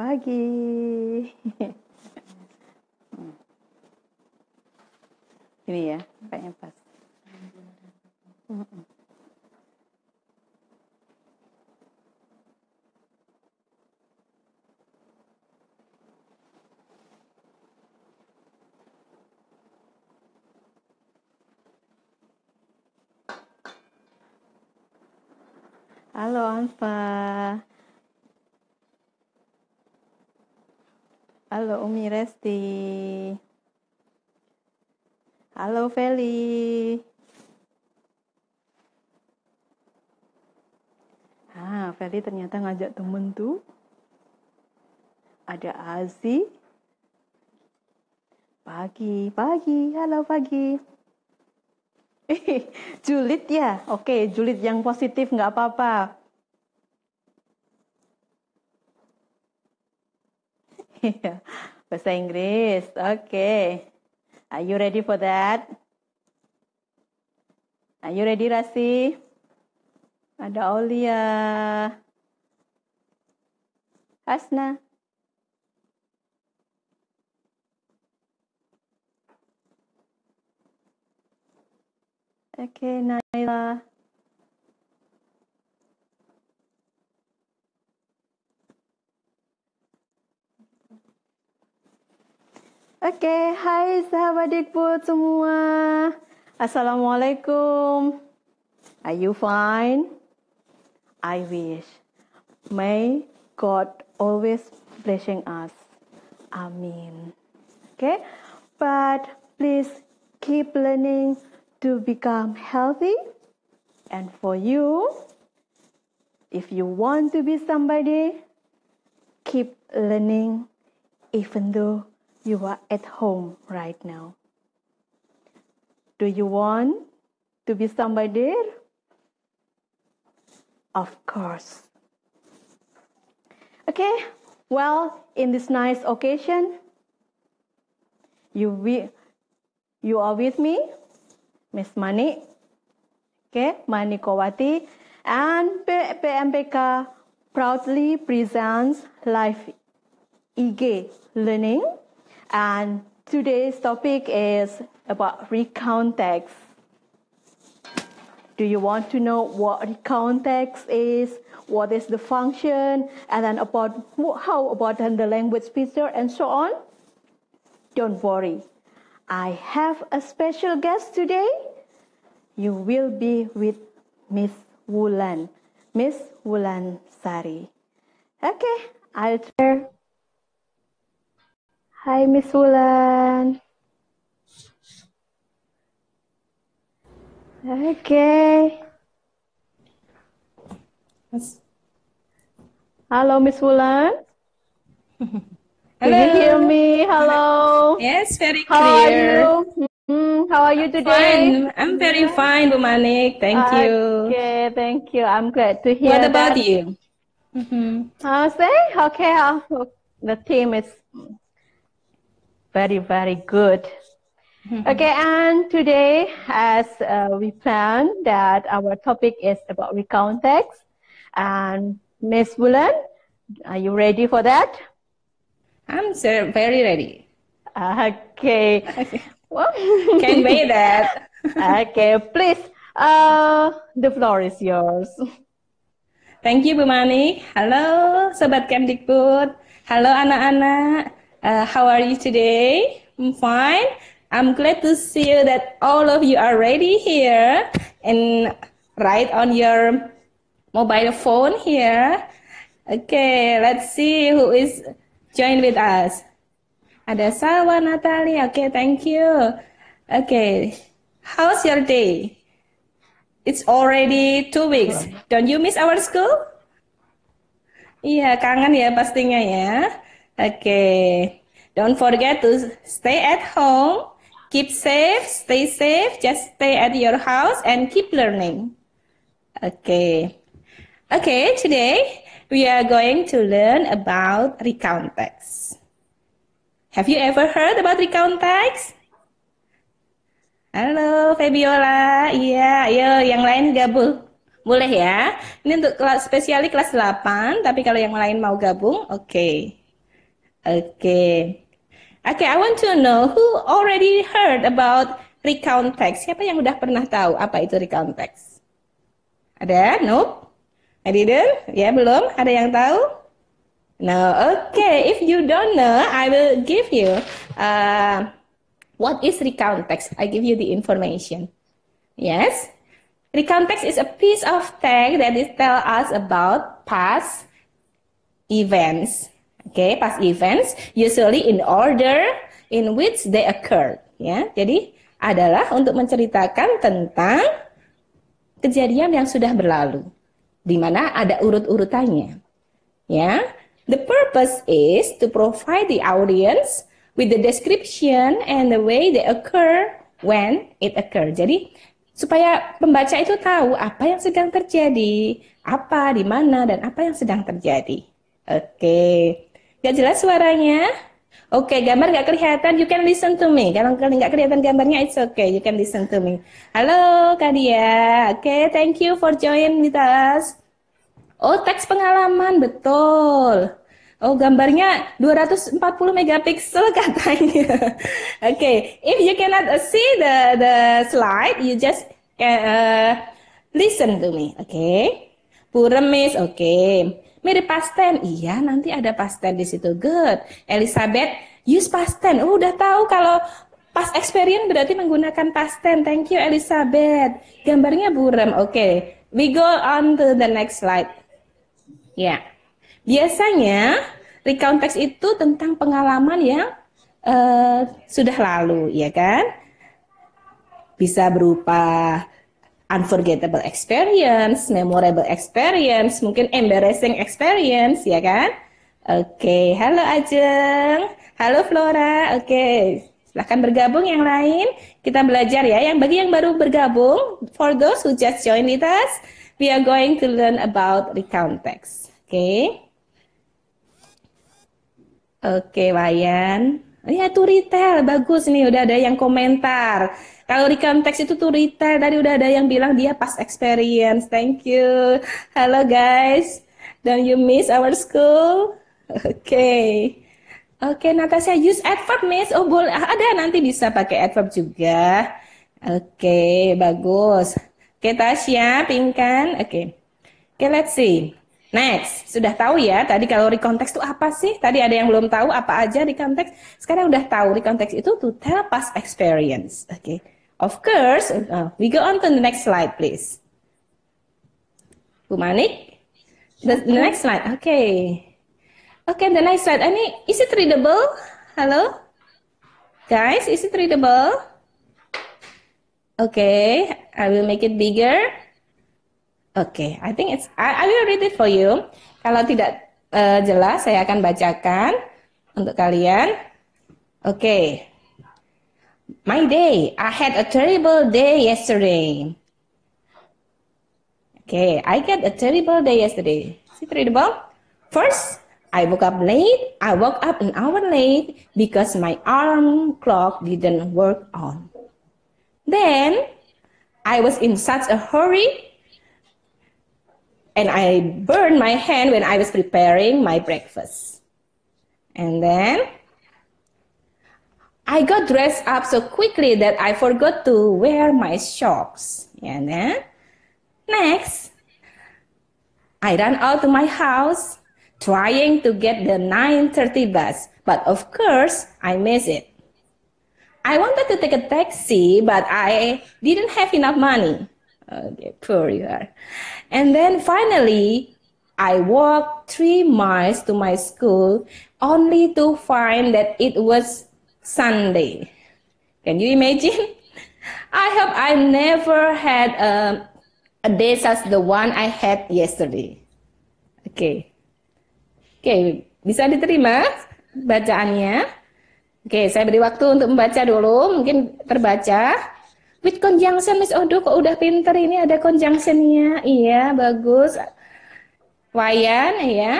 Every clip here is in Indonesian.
pagi. Ini ya, kayaknya pas. Halo Anfa. Halo Umi Resti. Halo Feli. Ah, Feli ternyata ngajak temen tuh. Ada Azi. Pagi, pagi. Halo pagi. Eh, julid ya? Oke, julid yang positif nggak apa-apa. Iya. bahasa Inggris. Oke. Okay. Are you ready for that? Are you ready, Rasi? Ada Aulia. Hasna. Oke, okay, Naila. Oke, okay, hai sahabat Dikbud semua. Assalamualaikum. Are you fine? I wish. May God always blessing us. Amen. Okay? But please keep learning to become healthy. And for you, if you want to be somebody, keep learning even though you are at home right now. Do you want to be somebody there? Of course. Okay, well, in this nice occasion, you, we, you are with me, Miss Mani, okay, Mani Kowati, and PMPK proudly presents Life IG Learning and today's topic is about recount text. Do you want to know what recount tax is, what is the function, and then about how about the language feature and so on? Don't worry, I have a special guest today. You will be with Miss Wulan, Miss Wulan Sari. Okay, I'll share. Hi, Miss Wulan. Okay. Hello, Miss Wulan. Hello. Can you hear me? Hello. Yes, very clear. Hmm, how are you? how are you today? Fine. I'm very fine, Bumanik. Thank okay, you. Okay, thank you. I'm glad to hear. What about that. you? Mm-hmm. How's it? Okay, how, the team is very, very good. Mm-hmm. okay, and today, as uh, we planned, that our topic is about recount text. And Miss Woolen, are you ready for that? I'm very ready. Okay. can Well, can be that. okay, please. Uh, the floor is yours. Thank you, Bu hello Hello, Sobat Kemdikbud. Hello, anak-anak. Uh, how are you today? I'm fine. I'm glad to see you that all of you are ready here and right on your mobile phone here. Okay, let's see who is joined with us. Ada Salwa Natalia. Okay, thank you. Okay, how's your day? It's already two weeks. Don't you miss our school? Iya, kangen ya pastinya ya. Okay. Don't forget to stay at home, keep safe, stay safe, just stay at your house and keep learning. Okay. Okay, today we are going to learn about recount text Have you ever heard about recount text Halo Fabiola, iya, ayo yang lain gabung. Boleh ya? Ini untuk kelas spesialis kelas 8, tapi kalau yang lain mau gabung, oke. Okay. Okay, I want to know who already heard about recount text. Siapa yang sudah pernah tahu apa itu recount text? Ada? Nope. I didn't? Ya, yeah, belum? Ada yang tahu? No. Okay, if you don't know, I will give you uh, what is recount text. I give you the information. Yes? Recount text is a piece of text that is tell us about past events okay, past events usually in order in which they occurred ya. Jadi adalah untuk menceritakan tentang kejadian yang sudah berlalu di mana ada urut-urutannya. Ya. The purpose is to provide the audience with the description and the way they occur when it occur. Jadi supaya pembaca itu tahu apa yang sedang terjadi, apa, di mana dan apa yang sedang terjadi. Oke. Okay. Gak jelas suaranya? Oke, okay, gambar gak kelihatan. You can listen to me. Kalau gak kelihatan gambarnya, it's okay. You can listen to me. Halo, Kadia. Oke, okay, thank you for join with us. Oh, teks pengalaman, betul. Oh, gambarnya 240 megapiksel katanya. Oke, okay. if you cannot see the the slide, you just uh, listen to me. Oke. Okay? Puremis, oke. Okay mirip pasten, Iya, nanti ada pasten di situ. Good. Elizabeth, use pasten. Oh, udah tahu kalau pas experience berarti menggunakan pasten. Thank you Elizabeth. Gambarnya buram. Oke. Okay. We go on to the next slide. Ya. Yeah. Biasanya recount text itu tentang pengalaman yang uh, sudah lalu, ya kan? Bisa berupa unforgettable experience, memorable experience, mungkin embarrassing experience, ya kan? Oke, okay. halo Ajeng, halo Flora, oke. Okay. Silahkan bergabung yang lain, kita belajar ya. Yang bagi yang baru bergabung, for those who just joined with us, we are going to learn about recount text. Oke. Okay. Oke, okay, Wayan. Oh ya, itu retail, bagus nih, udah ada yang komentar. Kalau di konteks itu tuh retail tadi udah ada yang bilang dia pas experience. Thank you. Halo guys. Don't you miss our school? Oke. Okay. Oke, okay, Natasha use adverb miss. Oh, boleh ah, ada nanti bisa pakai adverb juga. Oke, okay, bagus. Oke, okay, Tasya, Pingkan. Oke. Okay. Oke, okay, let's see. Next, sudah tahu ya tadi kalau konteks itu apa sih? Tadi ada yang belum tahu apa aja di konteks. Sekarang udah tahu di konteks itu to tell past experience. Oke. Okay. Of course, uh, we go on to the next slide, please. Bu Manik, the, the next slide. Okay, okay, the next slide. Ini, is it readable? Hello, guys, is it readable? Okay, I will make it bigger. Okay, I think it's. I, I will read it for you. Kalau tidak uh, jelas, saya akan bacakan untuk kalian. Oke. Okay. my day. I had a terrible day yesterday. Okay, I had a terrible day yesterday. Is it readable? First, I woke up late. I woke up an hour late because my alarm clock didn't work on. Then, I was in such a hurry and I burned my hand when I was preparing my breakfast. And then, I got dressed up so quickly that I forgot to wear my socks. And then. Next, I ran out to my house trying to get the 9.30 bus, but of course, I missed it. I wanted to take a taxi, but I didn't have enough money. Okay, poor you are. And then finally, I walked three miles to my school only to find that it was Sunday. Can you imagine? I hope I never had a, a day such the one I had yesterday. Oke. Okay. Oke, okay, bisa diterima bacaannya? Oke, okay, saya beri waktu untuk membaca dulu, mungkin terbaca. With conjunction, Miss Odo, kok udah pinter ini ada conjunctionnya? Iya, bagus. Wayan, ya.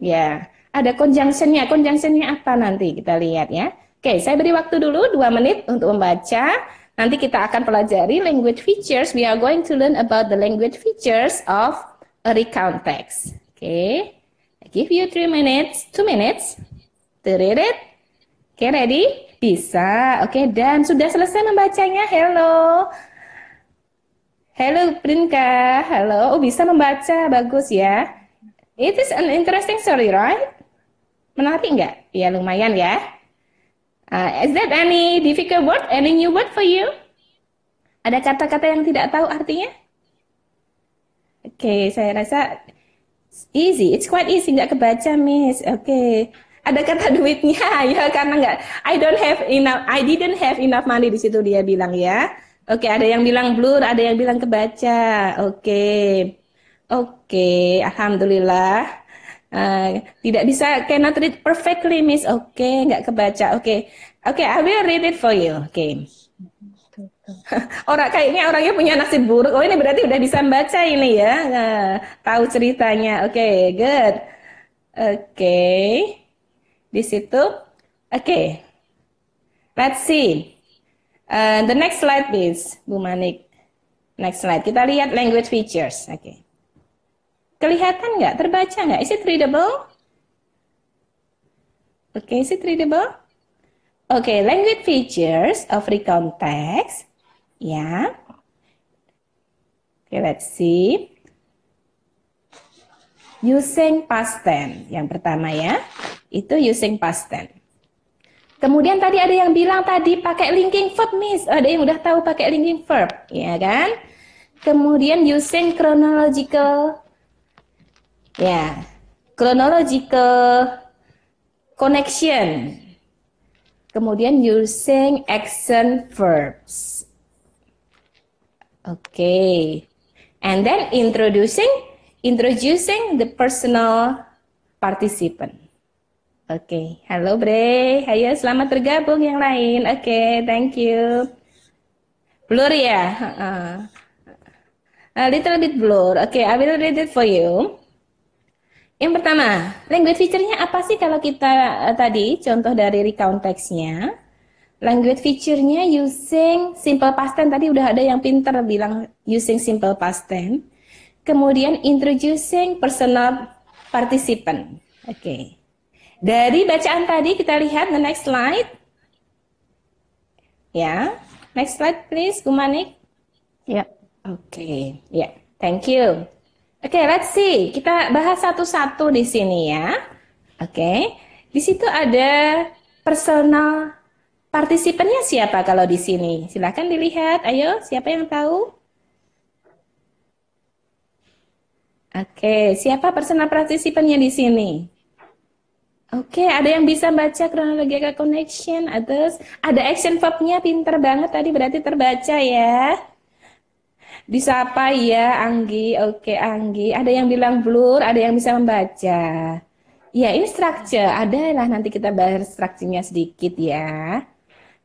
Ya, ada conjunctionnya. Conjunctionnya apa nanti kita lihat ya. Oke, saya beri waktu dulu 2 menit untuk membaca. Nanti kita akan pelajari language features. We are going to learn about the language features of a recount text. Okay. I give you 3 minutes, 2 minutes to read it. Okay, ready? Bisa. Oke, okay, dan sudah selesai membacanya. Hello. Hello Prinka. Hello. Oh, bisa membaca. Bagus ya. It is an interesting story, right? Menarik nggak? Ya, lumayan ya. Uh, is that any difficult word? Any new word for you? Ada kata-kata yang tidak tahu artinya? Oke, okay, saya rasa easy. It's quite easy. Nggak kebaca, Miss. Oke. Okay. Ada kata duitnya ya karena nggak I don't have enough I didn't have enough money di situ dia bilang ya. Oke, okay, ada yang bilang blur, ada yang bilang kebaca. Oke. Okay. Oke, okay, alhamdulillah. Uh, tidak bisa cannot read perfectly miss oke okay, nggak kebaca oke okay. oke okay, I will read it for you oke okay. orang kayaknya orangnya punya nasib buruk oh ini berarti udah bisa baca ini ya uh, tahu ceritanya oke okay, good oke okay. di situ oke okay. let's see uh, the next slide please Bu Manik next slide kita lihat language features oke okay. Kelihatan nggak? Terbaca nggak? Is it readable? Okay, is it readable? Okay, language features of recount text. Yeah. Okay, let's see. Using past tense. Yang pertama ya, itu using past tense. Kemudian tadi ada yang bilang tadi pakai linking verb, Miss. Ada yang udah tahu pakai linking verb, ya kan? Kemudian using chronological Ya, chronological connection. Kemudian using action verbs. Oke. Okay. And then introducing introducing the personal participant. Oke, okay. halo Bre. Ayo selamat bergabung yang lain. Oke, okay, thank you. Blur ya? Uh, a little bit blur. Oke, okay, I will read it for you. Yang pertama, language feature-nya apa sih kalau kita uh, tadi contoh dari recount text-nya? Language feature-nya using simple past tense tadi udah ada yang pinter bilang using simple past tense. Kemudian introducing personal participant. Oke. Okay. Dari bacaan tadi kita lihat the next slide. Ya. Yeah. Next slide please, Gumanik. Ya. Yeah. Oke. Okay. Ya. Yeah. Thank you. Oke, okay, let's see. Kita bahas satu-satu di sini ya. Oke. Okay. Di situ ada personal partisipannya siapa kalau di sini? Silahkan dilihat. Ayo, siapa yang tahu? Oke, okay. siapa personal partisipannya di sini? Oke, ada yang bisa baca kronologi connection, atau Ada action verb-nya pinter banget tadi berarti terbaca ya. Disapa ya Anggi. Oke Anggi. Ada yang bilang blur, ada yang bisa membaca. Ya ini structure. Adalah nanti kita bahas structure sedikit ya.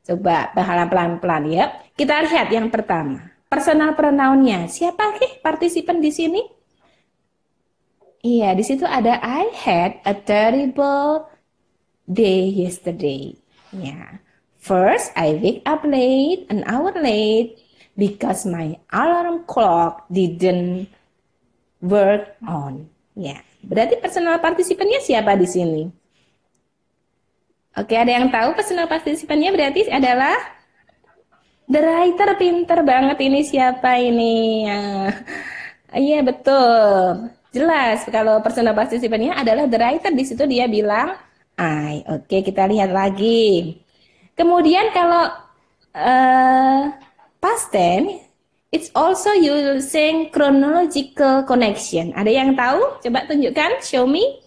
Coba bahalan pelan-pelan ya. Kita lihat yang pertama. Personal pronoun Siapa sih partisipan di sini? Iya, di situ ada I had a terrible day yesterday. Ya. First, I wake up late, an hour late because my alarm clock didn't work on. Ya, yeah. berarti personal partisipannya siapa di sini? Oke, ada yang tahu personal partisipannya berarti adalah the writer pinter banget ini siapa ini? Ya. Iya, yeah. betul. Jelas kalau personal partisipannya adalah the writer di situ dia bilang I. Oke, kita lihat lagi. Kemudian kalau uh, past tense It's also using chronological connection. Ada yang tahu? Coba tunjukkan, show me,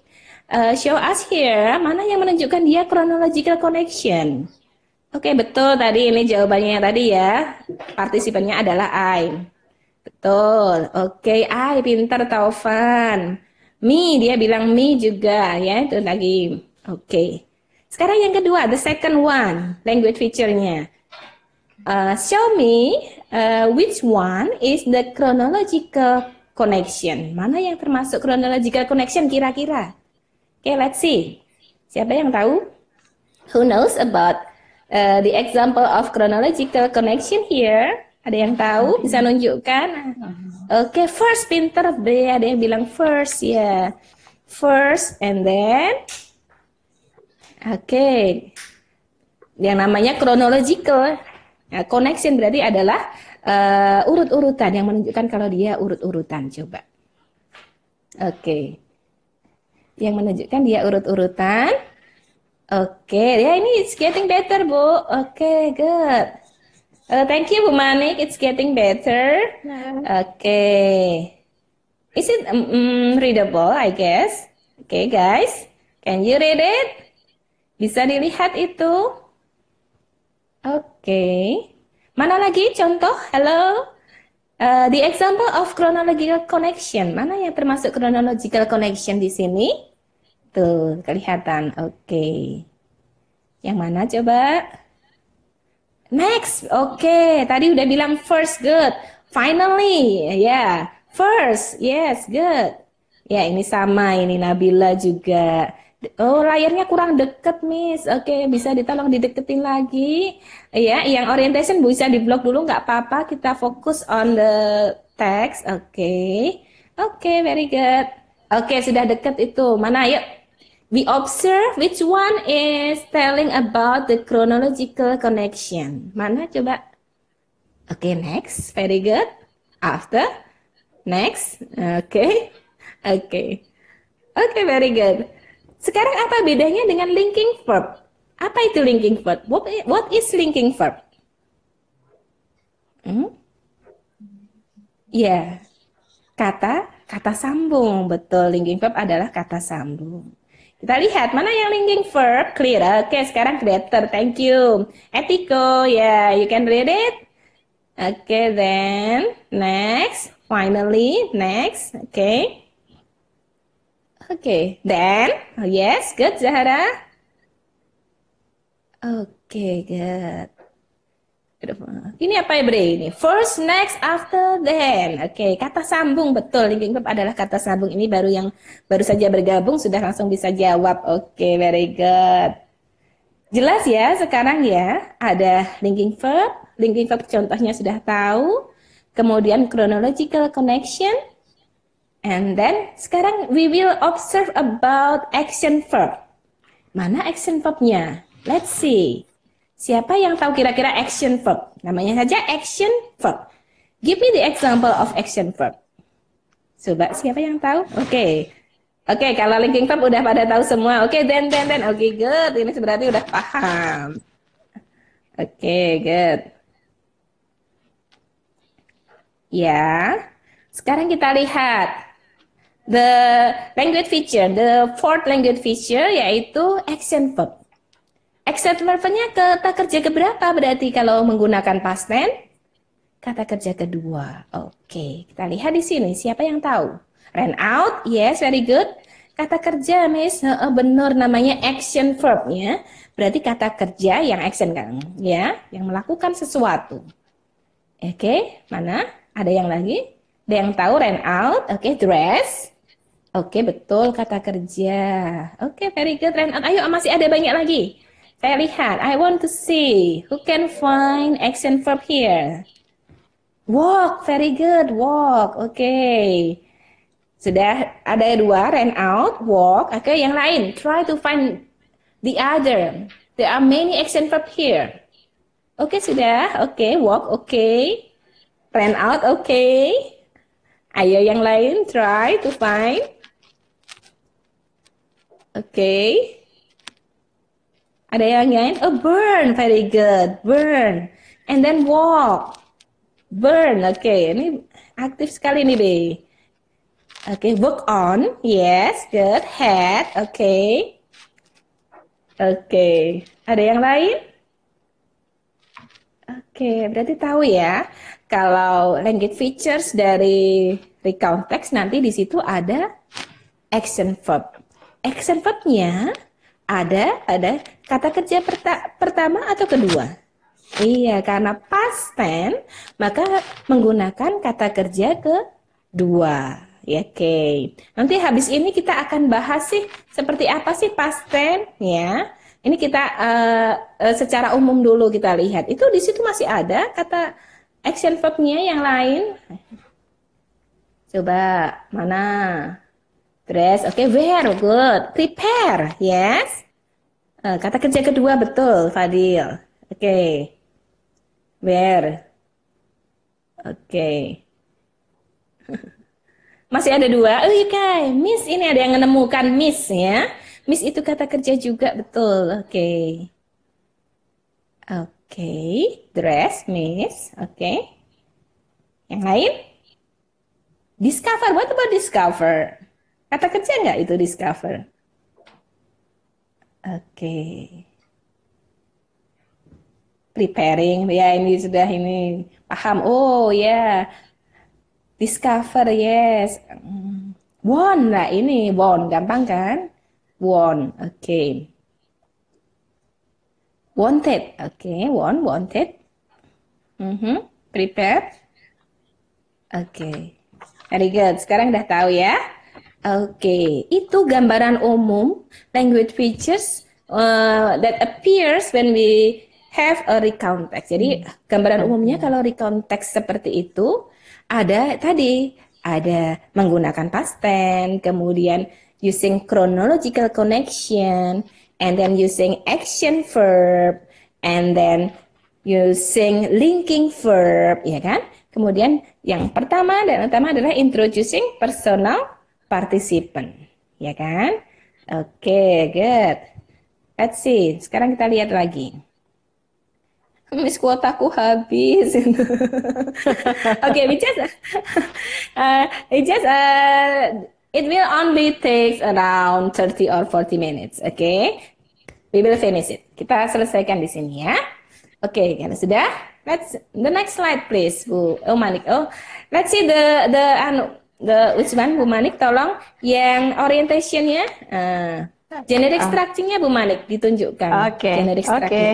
uh, show us here. Mana yang menunjukkan dia chronological connection? Oke, okay, betul tadi ini jawabannya tadi ya. Partisipannya adalah I. Betul. Oke, okay, I pintar Taufan. Me dia bilang me juga ya, itu lagi. Oke. Okay. Sekarang yang kedua, the second one, language feature-nya uh, show me uh, which one is the chronological connection. Mana yang termasuk chronological connection kira-kira? Oke, okay, let's see. Siapa yang tahu? Who knows about uh, the example of chronological connection here? Ada yang tahu? Bisa nunjukkan? Oke, okay, first pinter B. Ada yang bilang first, ya. Yeah. First and then. Oke. Okay. Yang namanya chronological Nah, connection berarti adalah uh, urut-urutan yang menunjukkan kalau dia urut-urutan. Coba. Oke. Okay. Yang menunjukkan dia urut-urutan. Oke, okay. ya ini it's getting better, Bu. Oke, okay, good. Uh, thank you, Bu Manik. It's getting better. Ya. Oke. Okay. Is it um, readable, I guess? Oke, okay, guys. Can you read it? Bisa dilihat itu? okay. mana lagi contoh hello uh, the example of chronological connection mana yang termasuk chronological connection di sini tuh kelihatan oke okay. yang mana coba next oke okay. tadi udah bilang first good finally ya yeah. first yes good ya yeah, ini sama ini Nabila juga Oh, layarnya kurang deket, Miss. Oke, okay, bisa ditolong dideketin lagi. Ya, yang orientation bisa diblok dulu, nggak apa-apa. Kita fokus on the text. Oke, okay. oke, okay, very good. Oke, okay, sudah deket itu. Mana, yuk. We observe which one is telling about the chronological connection. Mana, coba. Oke, okay, next. Very good. After. Next. Oke. Okay. Oke. Okay. Oke, okay, very good. Sekarang apa bedanya dengan linking verb? Apa itu linking verb? What, is linking verb? Hmm? Ya, kata kata sambung betul linking verb adalah kata sambung. Kita lihat mana yang linking verb clear. Oke, sekarang creator. Thank you. Etiko, ya, yeah, you can read it. Oke, okay, then next, finally next. Oke. Okay. Okay, then oh, yes, good, Zahara. Okay, good. Ini apa ya Bre? Ini first, next, after, then. Oke, okay. kata sambung betul. Linking verb adalah kata sambung. Ini baru yang baru saja bergabung sudah langsung bisa jawab. Oke, okay, very good. Jelas ya sekarang ya. Ada linking verb, linking verb contohnya sudah tahu. Kemudian chronological connection, And then sekarang we will observe about action verb. Mana action verbnya? Let's see. Siapa yang tahu kira-kira action verb? Namanya saja action verb. Give me the example of action verb. Coba siapa yang tahu? Oke. Okay. Oke, okay, kalau linking verb udah pada tahu semua. Oke, okay, then then then. Oke, okay, good. Ini berarti udah paham. Oke, okay, good. Ya. Sekarang kita lihat the language feature, the fourth language feature yaitu action verb. Action verb verbnya kata kerja keberapa berarti kalau menggunakan past tense? Kata kerja kedua. Oke, okay. kita lihat di sini siapa yang tahu? Ran out, yes, very good. Kata kerja, Miss, benar namanya action verb ya. Berarti kata kerja yang action kan, ya, yang melakukan sesuatu. Oke, okay. mana? Ada yang lagi? Ada yang tahu ran out? Oke, okay. dress Oke, betul kata kerja. Oke, very good. Renat. Ayo, masih ada banyak lagi. Saya lihat. I want to see who can find action verb here. Walk, very good. Walk. Oke. Okay. Sudah ada dua, ran out, walk. Oke, okay, yang lain. Try to find the other. There are many action verb here. Oke, okay, sudah. Oke, okay, walk. Oke. Okay. Ran out. Oke. Okay. Ayo yang lain, try to find Oke. Okay. Ada yang lain? A oh, burn. Very good. Burn. And then walk. Burn. Oke, okay. ini aktif sekali nih, Be. Oke, okay. work on. Yes, good. Head. Oke. Okay. Oke. Okay. Ada yang lain? Oke, okay. berarti tahu ya kalau language features dari recount text nanti di situ ada action verb action verb-nya ada pada kata kerja perta pertama atau kedua. Iya, karena past tense maka menggunakan kata kerja kedua. Ya, oke. Okay. Nanti habis ini kita akan bahas sih seperti apa sih past tense ya. Ini kita uh, uh, secara umum dulu kita lihat. Itu di situ masih ada kata action verb-nya yang lain. Coba mana? Dress, oke, okay, wear, good. Prepare, yes. Uh, kata kerja kedua betul, Fadil. Oke. Okay. Wear. Oke. Okay. Masih ada dua. Oh, okay. Miss ini ada yang menemukan miss ya. Miss itu kata kerja juga betul. Oke. Okay. Oke, okay. dress, miss. Oke. Okay. Yang lain? Discover. What about discover? Kata kerja nggak itu discover? Oke. Okay. Preparing, ya ini sudah ini paham. Oh ya, yeah. discover yes. Hmm. Won lah ini, won gampang kan? Won, oke. Okay. Wanted, oke, okay. won, wanted. Mm -hmm. Prepare, oke. Okay. Very good. Sekarang udah tahu ya. Oke, itu gambaran umum language features uh, that appears when we have a recount text. Jadi hmm. gambaran umumnya hmm. kalau recount text seperti itu ada tadi ada menggunakan past tense, kemudian using chronological connection, and then using action verb, and then using linking verb, ya kan? Kemudian yang pertama dan utama adalah introducing personal participant, ya kan? Oke, okay, good. Let's see. Sekarang kita lihat lagi. Miss kuotaku habis. Oke, okay, just uh, it just uh, it will only takes around 30 or 40 minutes. Oke, okay? we will finish it. Kita selesaikan di sini ya. Oke, okay, karena sudah, let's the next slide please, Bu. Oh, Manik. Oh, let's see the the anu. Uh, uh, Usman Bu Manik tolong yang orientationnya uh, eh, generic structure-nya Bu Manik ditunjukkan. Oke. Okay. Generic Oke. Okay.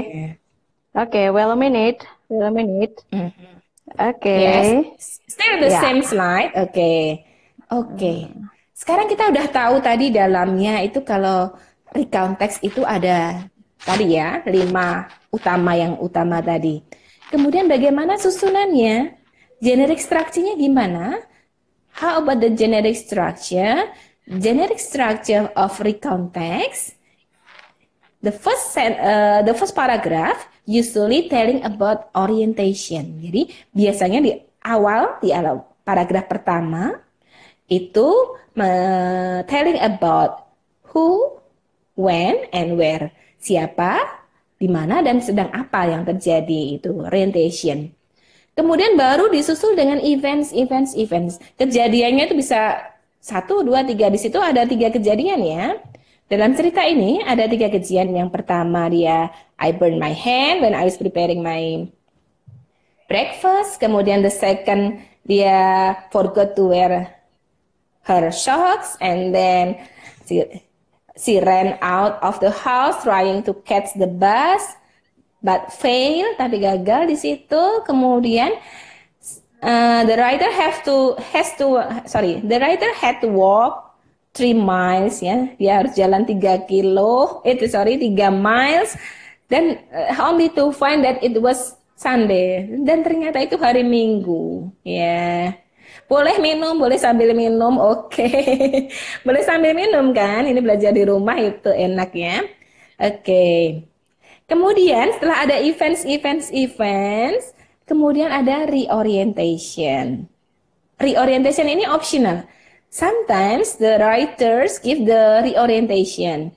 okay, well a minute. Well a minute. Mm -hmm. Oke. Okay. Yes. Still the yeah. same slide. Oke. Okay. Oke. Okay. Hmm. Sekarang kita udah tahu tadi dalamnya itu kalau recount text itu ada tadi ya, lima utama yang utama tadi. Kemudian bagaimana susunannya? Generic structure-nya gimana? How about the generic structure? Generic structure of recount text. The first sen, uh, the first paragraph usually telling about orientation. Jadi biasanya di awal di alam paragraf pertama itu uh, telling about who, when, and where. Siapa, di mana dan sedang apa yang terjadi itu orientation. Kemudian baru disusul dengan events, events, events. Kejadiannya itu bisa satu, dua, tiga. Di situ ada tiga kejadian ya. Dalam cerita ini ada tiga kejadian. Yang pertama dia I burn my hand when I was preparing my breakfast. Kemudian the second dia forgot to wear her socks and then she, she ran out of the house trying to catch the bus but fail tapi gagal di situ kemudian uh, the writer have to has to sorry the writer had to walk three miles ya dia harus jalan tiga kilo eh, itu sorry tiga miles then uh, only to find that it was Sunday dan ternyata itu hari Minggu ya yeah. boleh minum boleh sambil minum oke okay. boleh sambil minum kan ini belajar di rumah itu enak ya oke okay. Kemudian setelah ada events, events, events, kemudian ada reorientation. Reorientation ini optional. Sometimes the writers give the reorientation.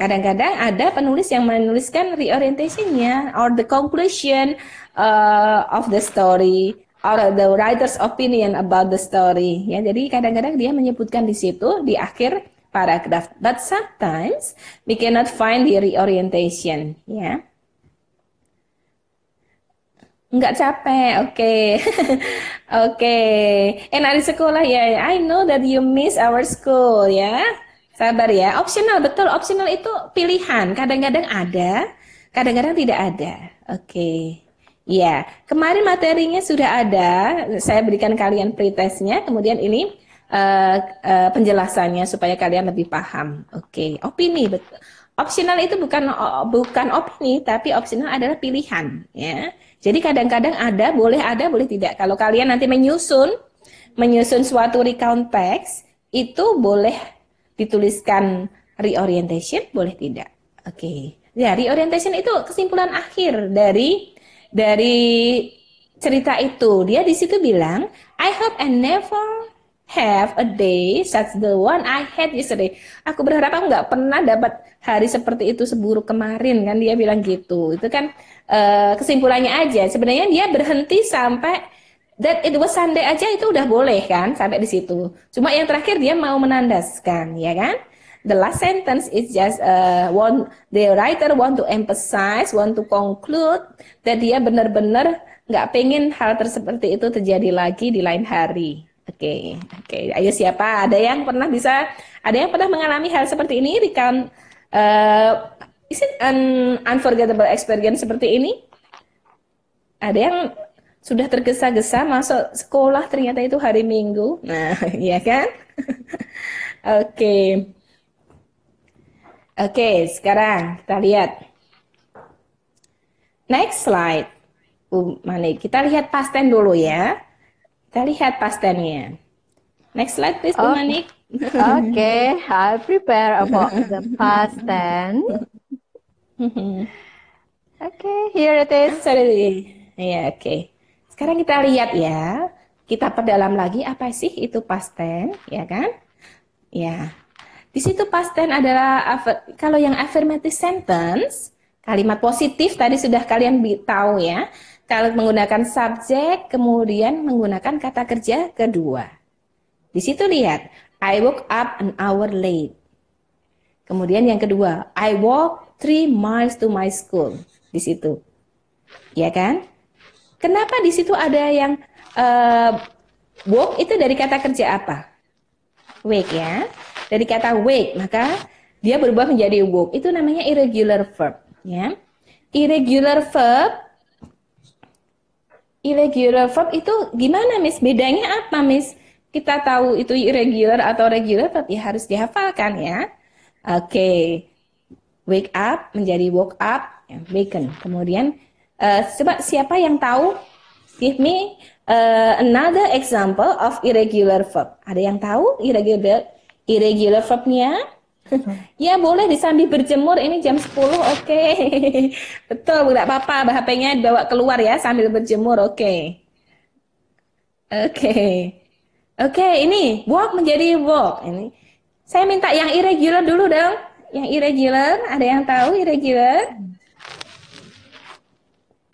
Kadang-kadang ada penulis yang menuliskan reorientationnya or the conclusion uh, of the story or the writer's opinion about the story. Ya, jadi kadang-kadang dia menyebutkan di situ di akhir paragraph. But sometimes we cannot find the reorientation. Ya. Yeah. Nggak capek, oke. Okay. oke. okay. Enak di sekolah ya. Yeah. I know that you miss our school ya. Yeah. Sabar ya. Optional, betul. Optional itu pilihan. Kadang-kadang ada, kadang-kadang tidak ada. Oke. Okay. Ya, kemarin materinya sudah ada. Saya berikan kalian pretestnya. Kemudian ini uh, uh, penjelasannya supaya kalian lebih paham. Oke, okay. opini betul. Opsional itu bukan bukan opini tapi optional adalah pilihan ya. Jadi kadang-kadang ada, boleh ada, boleh tidak. Kalau kalian nanti menyusun menyusun suatu recount text itu boleh dituliskan reorientation, boleh tidak. Oke. Okay. Ya, reorientation itu kesimpulan akhir dari dari cerita itu. Dia di situ bilang, I hope and never have a day such the one I had yesterday. Aku berharap aku nggak pernah dapat hari seperti itu seburuk kemarin kan dia bilang gitu. Itu kan uh, kesimpulannya aja. Sebenarnya dia berhenti sampai that it was Sunday aja itu udah boleh kan sampai di situ. Cuma yang terakhir dia mau menandaskan ya kan. The last sentence is just uh, want the writer want to emphasize, want to conclude that dia benar-benar nggak pengen hal tersebut itu terjadi lagi di lain hari. Oke, okay. oke. Okay. Ayo siapa? Ada yang pernah bisa? Ada yang pernah mengalami hal seperti ini? Ikan, uh, eh, is it an unforgettable experience seperti ini? Ada yang sudah tergesa-gesa masuk sekolah ternyata itu hari Minggu. Nah, iya kan? oke. Oke, okay, sekarang kita lihat. Next slide. Bu um, Manik. kita lihat pasten dulu ya. Kita lihat pastanya. Next slide please, Bu oh, Manik. Okay, I prepare about the past Oke, okay, here it is. Sorry. Ya, yeah, oke. Okay. Sekarang kita lihat ya. Kita perdalam lagi apa sih itu past tense, ya kan? Ya. Di situ past tense adalah kalau yang affirmative sentence, kalimat positif tadi sudah kalian tahu ya kalau menggunakan subjek, kemudian menggunakan kata kerja kedua. Di situ lihat, I woke up an hour late. Kemudian yang kedua, I walk three miles to my school. Di situ. Ya kan? Kenapa di situ ada yang uh, walk itu dari kata kerja apa? Wake ya. Dari kata wake, maka dia berubah menjadi walk. Itu namanya irregular verb. Ya. Irregular verb irregular verb itu gimana Miss? Bedanya apa Miss? Kita tahu itu irregular atau regular tapi ya harus dihafalkan ya. Oke. Okay. Wake up menjadi woke up, ya, waken. Kemudian uh, coba siapa yang tahu? Give me uh, another example of irregular verb. Ada yang tahu irregular irregular verbnya? ya boleh disambi berjemur ini jam 10 oke okay. betul nggak apa-apa HP-nya dibawa keluar ya sambil berjemur oke okay. oke okay. oke okay, ini walk menjadi walk ini saya minta yang irregular dulu dong yang irregular ada yang tahu irregular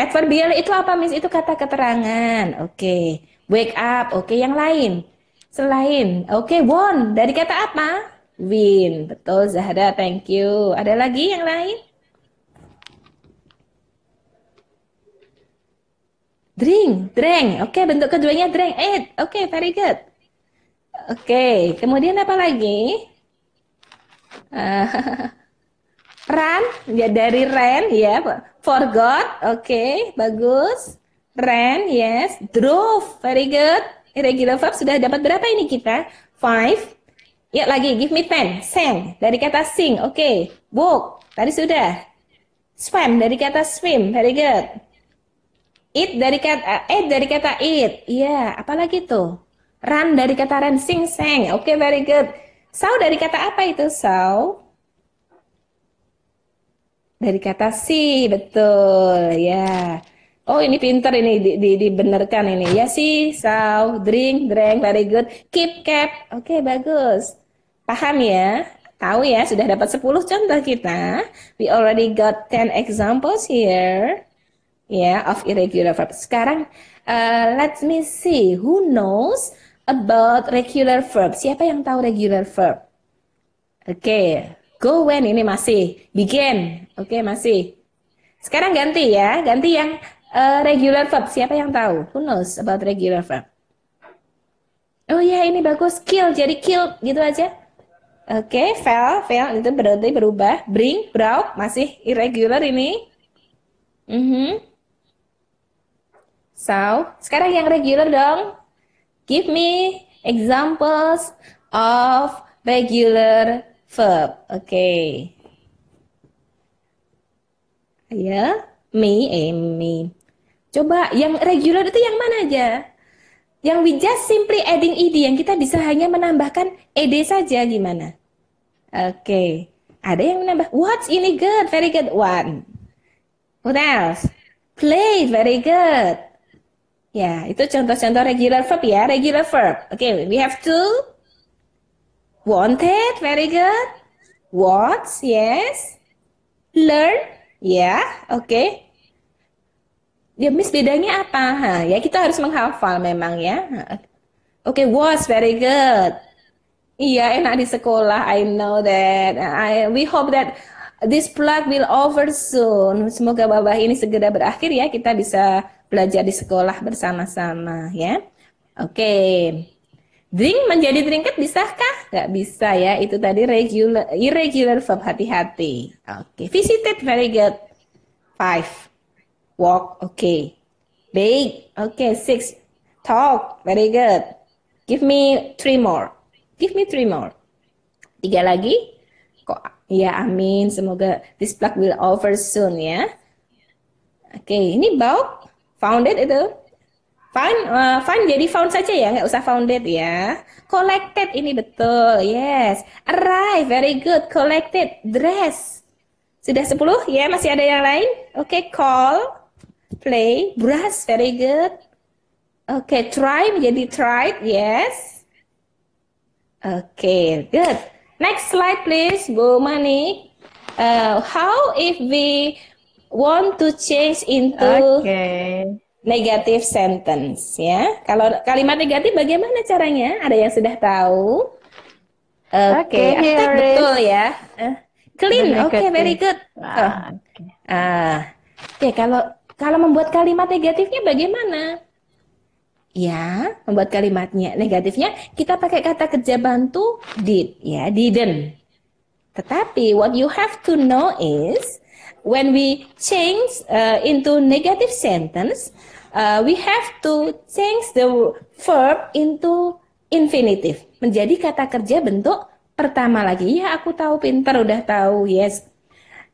adverbial itu apa miss itu kata keterangan oke okay. wake up oke okay. yang lain selain oke okay, won dari kata apa Win. Betul Zahra, thank you. Ada lagi yang lain? Drink, drink. Oke, okay, bentuk keduanya drink. Eight. Oke, okay, very good. Oke, okay, kemudian apa lagi? Uh, run, ya dari ran, ya. Yeah. Forgot, oke, okay, bagus. Ran, yes. Drove, very good. Irregular verb sudah dapat berapa ini kita? Five, Ya lagi, give me pen, send dari kata sing, oke. Okay. Book, tadi sudah. Swim dari kata swim, very good. Eat dari kata eh, eat dari kata eat, iya. Yeah. Apalagi tuh? Run dari kata run, sing, seng, oke, okay, very good. Saw dari kata apa itu? Saw dari kata si, betul, ya. Yeah. Oh ini pinter ini di, di, dibenerkan ini ya si, saw drink drink very good keep cap oke okay, bagus Paham ya? Tahu ya, sudah dapat 10 contoh kita. We already got 10 examples here. Yeah, of irregular verbs Sekarang, uh, let me see. Who knows about regular verbs Siapa yang tahu regular verb? Oke, okay. go when ini masih. Begin. Oke, okay, masih. Sekarang ganti ya. Ganti yang uh, regular verb. Siapa yang tahu? Who knows about regular verb? Oh ya, yeah, ini bagus. Kill. Jadi kill gitu aja. Oke, okay, fail, fail itu berarti berubah. Bring, brow masih irregular ini. Mm -hmm. So, sekarang yang regular dong. Give me examples of regular verb. Oke. Okay. Ya, yeah. me, eh, me. Coba yang regular itu yang mana aja? Yang we just simply adding -ed yang kita bisa hanya menambahkan ed saja gimana? Oke. Okay. Ada yang menambah. What's ini good? Very good one. What else? Play. Very good. Ya, yeah, itu contoh-contoh regular verb ya. Regular verb. Oke, okay, we have to. Wanted. Very good. What's. Yes. Learn. Ya, yeah, oke. Okay. Ya, Miss bedanya apa? Ha, ya kita harus menghafal memang ya. Oke, okay, was very good. Iya, enak di sekolah. I know that. I, we hope that this plug will over soon. Semoga wabah ini segera berakhir ya. Kita bisa belajar di sekolah bersama-sama ya. Oke. Okay. Drink menjadi trinket bisakah? Gak bisa ya. Itu tadi regular irregular verb hati-hati. Oke. Okay. Visited very good. Five. Walk. Oke. Okay. Bake. Oke. Okay. Six. Talk. Very good. Give me three more. Give me three more. Tiga lagi. Kok ya amin. Semoga this plug will over soon ya. Oke, okay, ini found founded itu fun, uh, eh, jadi found saja ya, nggak usah founded ya. Collected ini betul, yes. Arrive, very good. Collected, dress. Sudah 10 ya, masih ada yang lain? Oke, okay, call, play, brush, very good. Oke, okay, try menjadi tried, yes. Okay, good. Next slide, please, Bu Manik. Uh, how if we want to change into okay. negative sentence, ya? Kalau kalimat negatif, bagaimana caranya? Ada yang sudah tahu? Oke, okay, okay, attack, betul ya. Uh, clean, oke, okay, very good. Ah, oke. Okay. Uh, okay, kalau kalau membuat kalimat negatifnya bagaimana? ya membuat kalimatnya negatifnya kita pakai kata kerja bantu did ya didn't tetapi what you have to know is when we change uh, into negative sentence uh, we have to change the verb into infinitive menjadi kata kerja bentuk pertama lagi ya aku tahu pinter udah tahu yes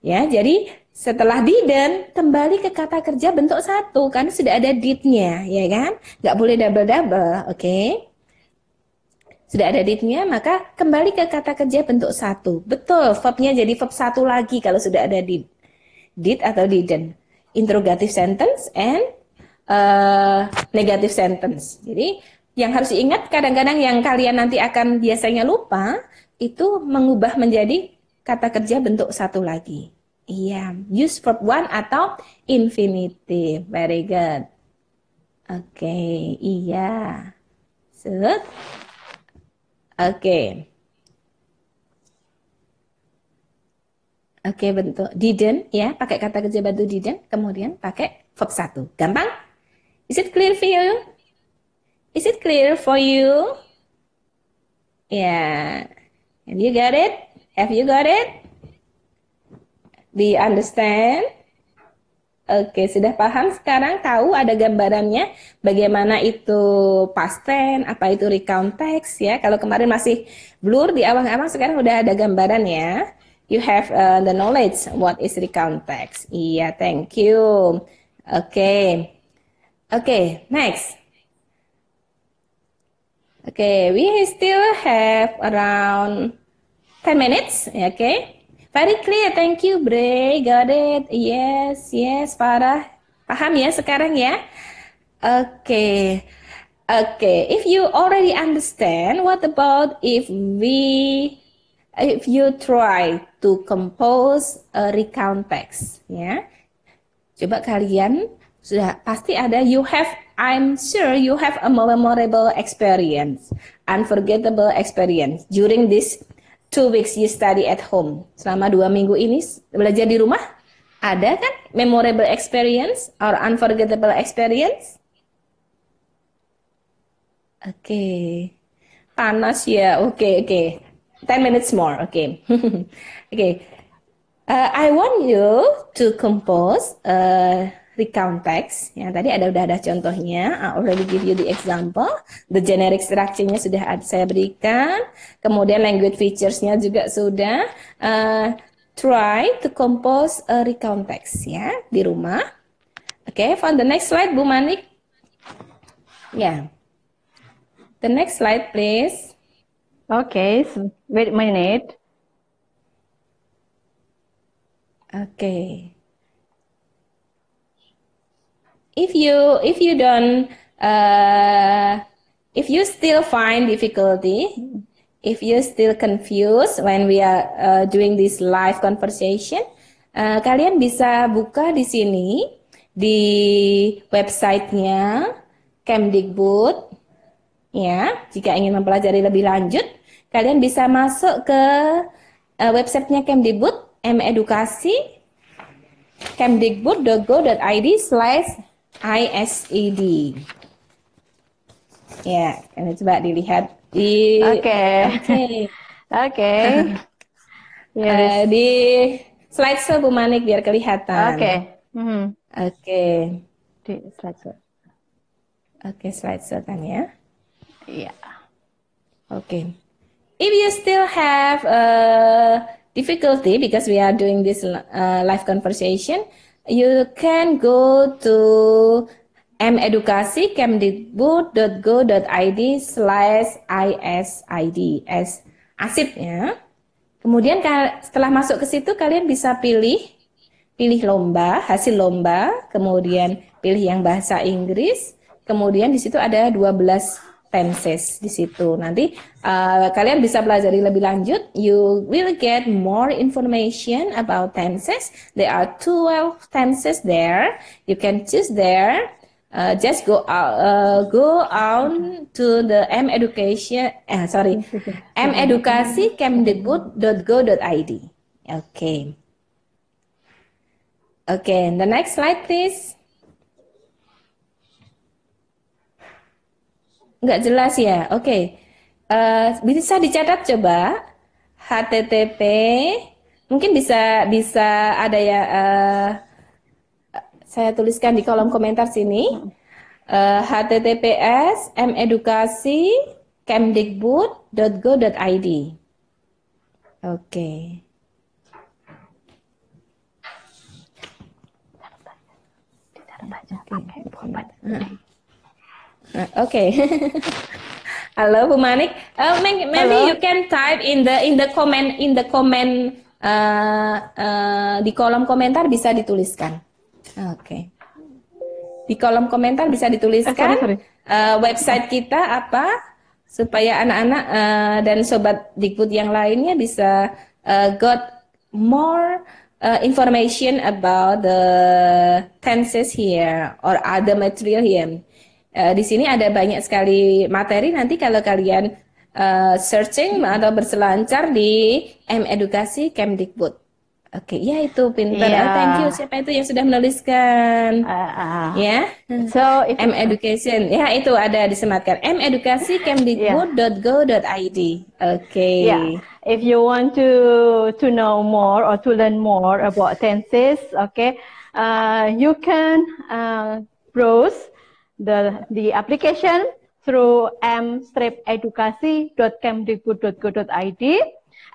ya jadi setelah didn, kembali ke kata kerja bentuk satu karena sudah ada didnya, ya kan? Nggak boleh double-double, oke? Okay? Sudah ada didnya, maka kembali ke kata kerja bentuk satu. Betul, verbnya jadi verb satu lagi kalau sudah ada did. Did atau didn't. Interrogative sentence and uh, negative sentence. Jadi, yang harus diingat kadang-kadang yang kalian nanti akan biasanya lupa, itu mengubah menjadi kata kerja bentuk satu lagi. Iya, yeah. use verb one atau infinitive. Very good. Oke, okay, iya. Set. Oke. Okay. Oke, okay, bentuk didn't ya, pakai kata kerja bantu didn't, kemudian pakai verb satu. Gampang? Is it clear for you? Is it clear for you? Yeah. Have you got it? Have you got it? di understand? Oke, sudah paham sekarang tahu ada gambarannya bagaimana itu past tense, apa itu recount text ya. Kalau kemarin masih blur di awal-awal sekarang udah ada gambaran ya. You have uh, the knowledge what is recount text. Iya, thank you. Oke. Okay. Oke, okay, next. Oke, okay, we still have around 10 minutes, ya, oke. Okay? Very clear, thank you Bre, got it. Yes, yes, para Paham ya sekarang ya? Oke. Okay. Oke, okay. if you already understand, what about if we if you try to compose a recount text ya coba kalian sudah pasti ada you have I'm sure you have a memorable experience unforgettable experience during this two weeks you study at home. Selama dua minggu ini belajar di rumah, ada kan memorable experience or unforgettable experience? Oke, okay. panas ya. Oke, okay, oke. Okay. Ten minutes more. Oke, okay. oke. Okay. Uh, I want you to compose. Uh, recount text. Ya, tadi ada udah ada contohnya. I already give you the example. The generic structure-nya sudah saya berikan. Kemudian language features-nya juga sudah. Uh, try to compose a recount text ya di rumah. Oke, okay, the next slide Bu Manik. Ya. Yeah. The next slide please. Oke, okay, wait a minute. Oke. Okay if you if you don't uh, if you still find difficulty if you still confused when we are uh, doing this live conversation uh, kalian bisa buka di sini di websitenya Kemdikbud ya jika ingin mempelajari lebih lanjut kalian bisa masuk ke uh, websitenya Kemdikbud medukasi kemdikbud.go.id slash E D. Ya, ini coba dilihat di Oke. Oke. Ya, di slide Bu Manik biar kelihatan. Oke. Okay. Hmm. Oke. Okay. Di slide Oke, okay, slide kan ya. Iya. Yeah. Oke. Okay. If you still have a eh, difficulty because we are doing this uh, live conversation, you can go to medukasi kemdikbud.go.id slash ISID as asip ya. Kemudian setelah masuk ke situ kalian bisa pilih pilih lomba, hasil lomba, kemudian pilih yang bahasa Inggris, kemudian di situ ada 12 tenses di situ. Nanti uh, kalian bisa pelajari lebih lanjut. You will get more information about tenses. There are 12 tenses there. You can choose there. Uh, just go out, uh, go on to the M Education. Eh, sorry, M Edukasi Kemdikbud.go.id. Okay. Okay, the next slide please. nggak jelas ya. Oke. Okay. Uh, eh, bisa dicatat coba http mungkin bisa bisa ada ya uh, saya tuliskan di kolom komentar sini uh, eh, https medukasi kemdikbud.go.id oke okay. Baca, Uh, okay. Hello, Humanik. Uh, maybe Hello. you can type in the in the comment in the comment uh, uh, di kolom komentar bisa dituliskan. Oke. Okay. Di kolom komentar bisa dituliskan eh, sorry, sorry. Uh, website kita apa supaya anak-anak uh, dan sobat Dikbud yang lainnya bisa uh, got more uh, information about the tenses here or other material here. Eh, di sini ada banyak sekali materi nanti kalau kalian uh, searching atau berselancar di M Edukasi Kemdikbud. Oke, ya itu pintar. Yeah. Oh, thank you siapa itu yang sudah menuliskan? Uh, uh. Ya. So if M Education, ya itu ada disematkan M Edukasi Kemdikbud.go.id. Iya. Oke. Okay. Ya. Yeah. If you want to to know more or to learn more about tenses, okay, uh, you can uh, browse the the application through m id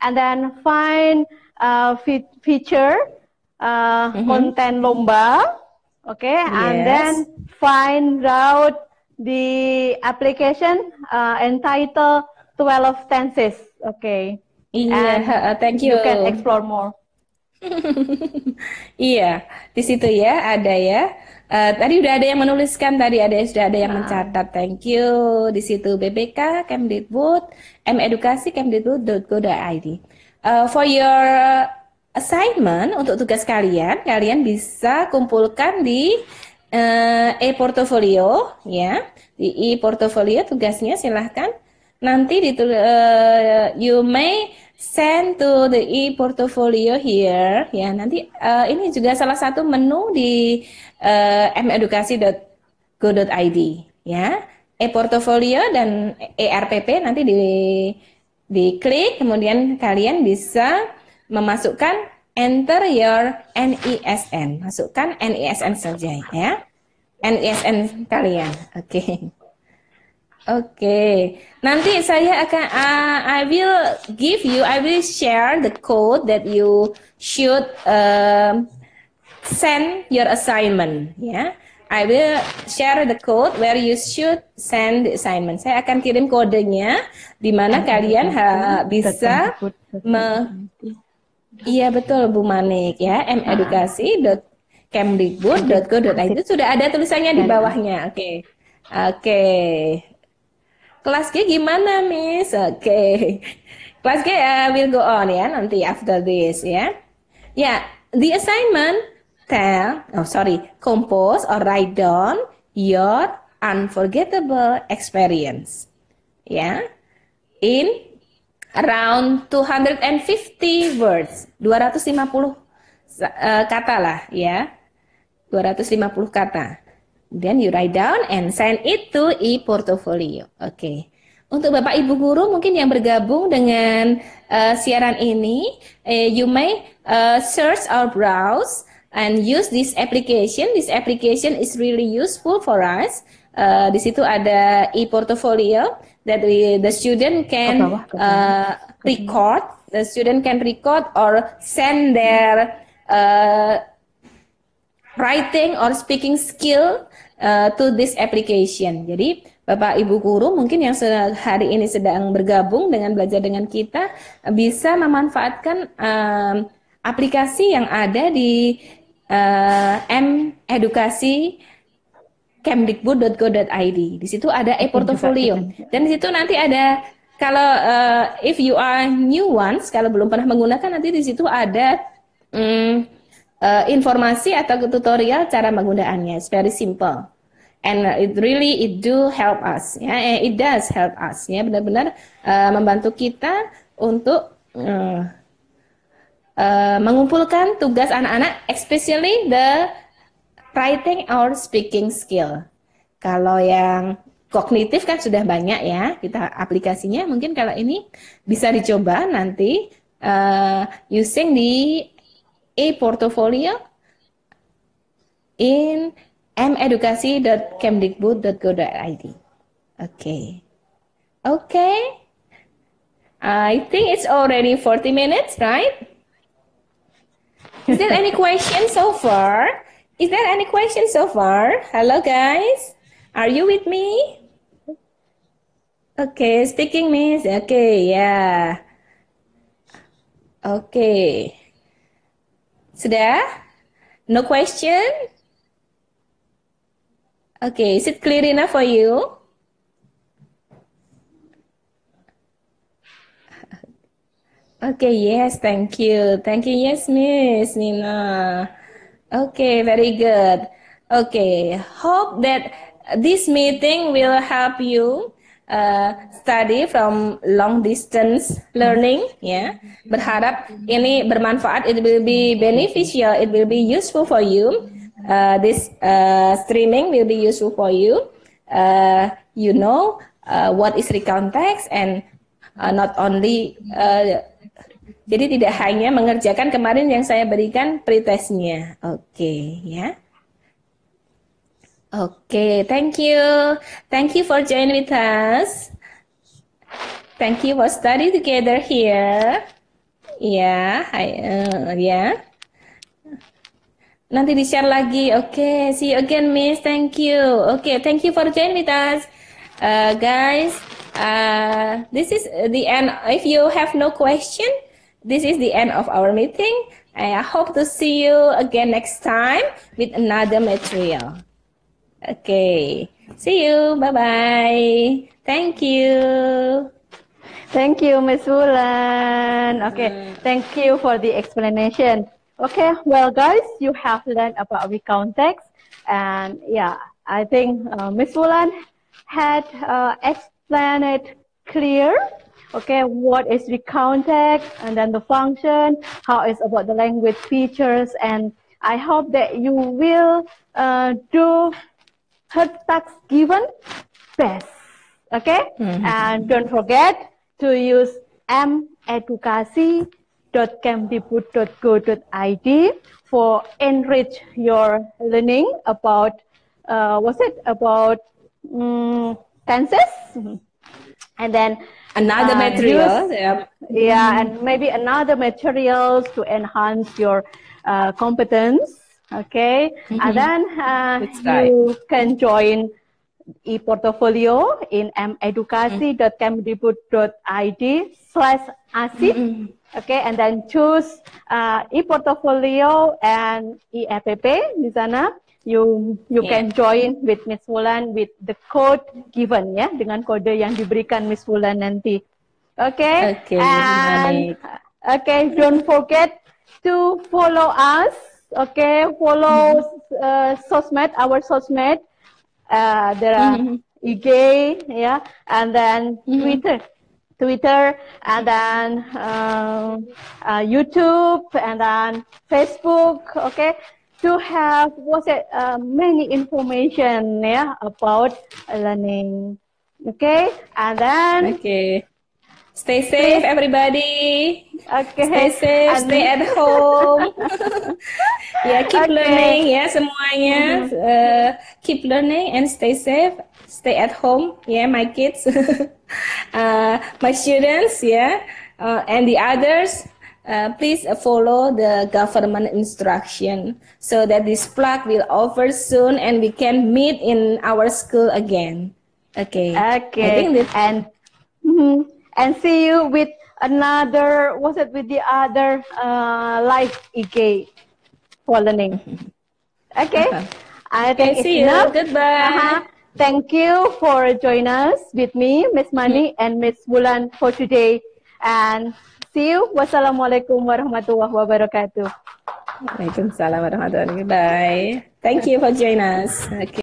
and then find uh, feature uh, mm-hmm. content lomba okay yes. and then find out the application uh, entitled 12 tenses okay yeah and thank you you can explore more iya di situ ya ada ya Eh, tadi udah ada yang menuliskan tadi ada sudah ada yang nah. mencatat. Thank you di situ BBK Kemdikbud, medukasi kemdikbud.go.id. Uh, eh, for your assignment untuk tugas kalian, kalian bisa kumpulkan di uh, eh, e-portfolio ya. Di e-portfolio tugasnya silahkan nanti di uh, you may send to the e-portfolio here ya nanti uh, ini juga salah satu menu di uh, eh, medukasi.go.id ya e-portfolio dan ERPP nanti di di klik kemudian kalian bisa memasukkan enter your NISN e masukkan NISN e saja ya NISN e kalian oke okay okay. nanti saya akan uh, I will give you I will share the code that you should uh, send your assignment ya yeah? I will share the code where you should send the assignment. Saya akan kirim kodenya di mana kalian ha, bisa me Iya betul Bu Manik ya, medukasi.kemdikbud.go.id ah. itu sudah ada tulisannya di bawahnya. Oke. Okay. Oke. Okay kelas G gimana, Miss? Oke. Okay. Kelas G ya, uh, eh, will go on ya nanti after this ya. Ya, the assignment tell, oh sorry, compose or write down your unforgettable experience. Ya. In around 250 words, 250 uh, eh, kata lah ya. 250 kata. Then you write down and send it to e-portfolio. Oke. Okay. Untuk Bapak Ibu guru mungkin yang bergabung dengan uh, siaran ini, uh, you may uh, search or browse and use this application. This application is really useful for us. Uh, di situ ada e-portfolio that we, the student can uh, record, the student can record or send their writing or speaking skill uh, to this application. Jadi Bapak Ibu guru mungkin yang hari ini sedang bergabung dengan belajar dengan kita uh, bisa memanfaatkan um, aplikasi yang ada di uh, M Edukasi kemdikbud.go.id. Di situ ada e-portfolio dan di situ nanti ada kalau uh, if you are new ones kalau belum pernah menggunakan nanti di situ ada um, uh, informasi atau tutorial cara penggunaannya. It's very simple. And it really it do help us. Ya, eh, it does help us. Ya, benar-benar uh, membantu kita untuk uh, uh, mengumpulkan tugas anak-anak, especially the writing or speaking skill. Kalau yang kognitif kan sudah banyak ya kita aplikasinya. Mungkin kalau ini bisa dicoba nanti uh, using di e portfolio in medukasi.kemdikbud.go.id. Oke. Okay. Oke. Okay. I think it's already 40 minutes, right? Is there any question so far? Is there any question so far? Hello guys. Are you with me? Okay, speaking miss okay, yeah. Okay. Sudah? No question? Okay, is it clear enough for you? Okay, yes, thank you. Thank you, yes, Miss Nina. Okay, very good. Okay, hope that this meeting will help you uh, study from long distance learning ya berharap ini bermanfaat it will be beneficial it will be useful for you uh, this uh, streaming will be useful for you uh, you know uh, what is recontext and uh, not only uh, jadi tidak hanya mengerjakan kemarin yang saya berikan pretestnya oke okay, ya yeah. Okay, thank you. Thank you for joining with us. Thank you for study together here. Yeah, I, uh, yeah. Nanti di-share lagi. Oke, okay, see you again, Miss. Thank you. Oke, okay, thank you for joining with us. Uh, guys, uh, this is the end. If you have no question, this is the end of our meeting. I hope to see you again next time with another material. Okay. See you. Bye bye. Thank you. Thank you, Ms. Wulan. Okay. Mm. Thank you for the explanation. Okay. Well, guys, you have learned about recount text. And yeah, I think uh, Ms. Wulan had uh, explained it clear. Okay, what is recount text and then the function, how is about the language features and I hope that you will uh, do third tax given, pass. Okay? Mm-hmm. And don't forget to use id for enrich your learning about, uh, it, about um, tenses. Mm-hmm. And then another uh, material. Use, yeah. yeah, and maybe another materials to enhance your uh, competence Okay, mm-hmm. and then uh, right. you can join e-portfolio in medukasi.kemdikbud.id slash asi. Mm-hmm. Okay, and then choose uh, e-portfolio and e-app di sana. You you yeah. can join with Miss Wulan with the code given ya dengan kode yang diberikan Miss Wulan nanti. Oke. Okay? Okay, and, okay, don't forget to follow us okay follow mm-hmm. uh, sosmed our sosmed uh, there are mm -hmm. ig yeah and then mm -hmm. twitter twitter and then um, uh, youtube and then facebook okay to have what's it uh, many information yeah about learning okay and then okay Stay safe everybody. Okay. Stay safe, Adi. stay at home. ya yeah, keep okay. learning ya semuanya. Mm-hmm. Uh, keep learning and stay safe. Stay at home. Yeah, my kids. uh, my students, yeah. Uh, and the others Uh, please uh, follow the government instruction so that this plug will over soon and we can meet in our school again. Okay. Okay. I think this and mm-hmm. and see you with another was it with the other uh, live ek following okay i think see you enough. goodbye uh-huh. thank you for joining us with me miss mani mm-hmm. and miss bulan for today and see you wassalamualaikum warahmatullahi wabarakatuh Waalaikumsalam warahmatullahi wabarakatuh. Bye. Thank you for joining us. Okay.